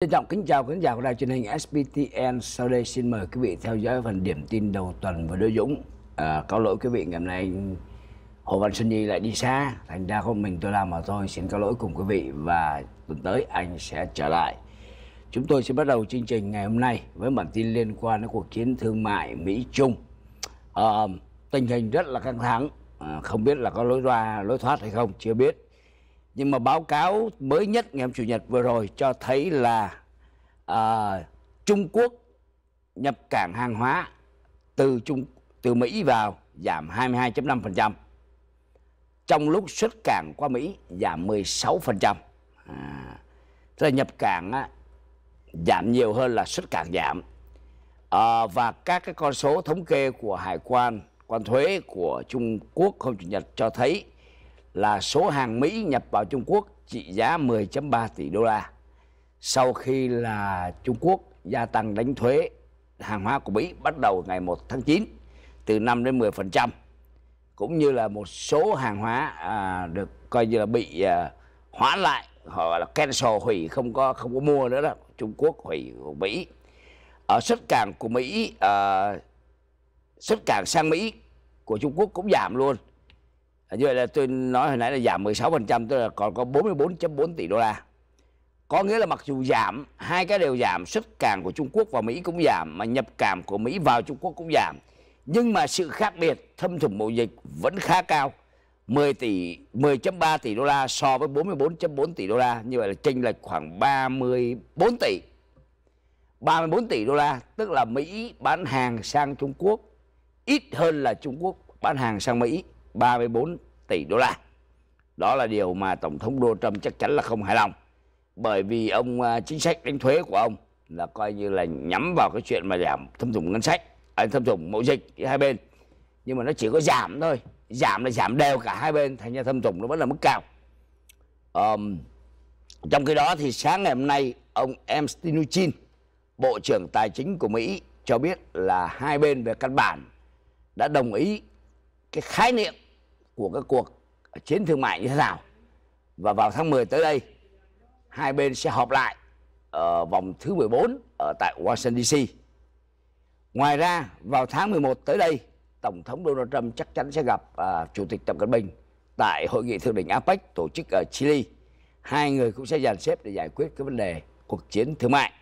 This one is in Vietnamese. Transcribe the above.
Trân trọng kính chào khán giả của đài truyền hình SBTN Sau đây xin mời quý vị theo dõi phần điểm tin đầu tuần với Đỗ Dũng. À, cáo lỗi quý vị ngày hôm nay Hồ Văn Xuân Nhi lại đi xa, thành ra không mình tôi làm mà thôi. Xin cáo lỗi cùng quý vị và tuần tới anh sẽ trở lại. Chúng tôi sẽ bắt đầu chương trình ngày hôm nay với bản tin liên quan đến cuộc chiến thương mại Mỹ Trung. À, ờ, tình hình rất là căng thẳng, à, không biết là có lối ra lối thoát hay không chưa biết nhưng mà báo cáo mới nhất ngày hôm chủ nhật vừa rồi cho thấy là à, Trung Quốc nhập cảng hàng hóa từ Trung từ Mỹ vào giảm 22.5%. Trong lúc xuất cảng qua Mỹ giảm 16%. À, tức là nhập cảng á, giảm nhiều hơn là xuất cảng giảm. À, và các cái con số thống kê của hải quan, quan thuế của Trung Quốc hôm chủ nhật cho thấy là số hàng Mỹ nhập vào Trung Quốc trị giá 10.3 tỷ đô la. Sau khi là Trung Quốc gia tăng đánh thuế hàng hóa của Mỹ bắt đầu ngày 1 tháng 9 từ 5 đến 10% cũng như là một số hàng hóa à, được coi như là bị à, hoãn lại họ là cancel hủy không có không có mua nữa đó Trung Quốc hủy của Mỹ ở xuất cảng của Mỹ à, xuất cảng sang Mỹ của Trung Quốc cũng giảm luôn như vậy là tôi nói hồi nãy là giảm 16% tức là còn có 44.4 tỷ đô la có nghĩa là mặc dù giảm hai cái đều giảm xuất cảng của Trung Quốc vào Mỹ cũng giảm mà nhập cảng của Mỹ vào Trung Quốc cũng giảm nhưng mà sự khác biệt thâm thủng mậu dịch vẫn khá cao 10 tỷ 10.3 tỷ đô la so với 44.4 tỷ đô la như vậy là chênh lệch khoảng 34 tỷ 34 tỷ đô la tức là Mỹ bán hàng sang Trung Quốc ít hơn là Trung Quốc bán hàng sang Mỹ 34 tỷ đô la. Đó là điều mà Tổng thống Donald Trump chắc chắn là không hài lòng. Bởi vì ông à, chính sách đánh thuế của ông là coi như là nhắm vào cái chuyện mà giảm thâm thủng ngân sách, à, thâm thủng mậu dịch hai bên. Nhưng mà nó chỉ có giảm thôi. Giảm là giảm đều cả hai bên, thành ra thâm thủng nó vẫn là mức cao. Um, trong khi đó thì sáng ngày hôm nay ông Em Mnuchin, Bộ trưởng Tài chính của Mỹ cho biết là hai bên về căn bản đã đồng ý cái khái niệm của các cuộc chiến thương mại như thế nào và vào tháng 10 tới đây hai bên sẽ họp lại ở vòng thứ 14 ở tại Washington DC. Ngoài ra vào tháng 11 tới đây tổng thống Donald Trump chắc chắn sẽ gặp à, chủ tịch Tập Cận Bình tại hội nghị thượng đỉnh APEC tổ chức ở Chile. Hai người cũng sẽ dàn xếp để giải quyết cái vấn đề cuộc chiến thương mại.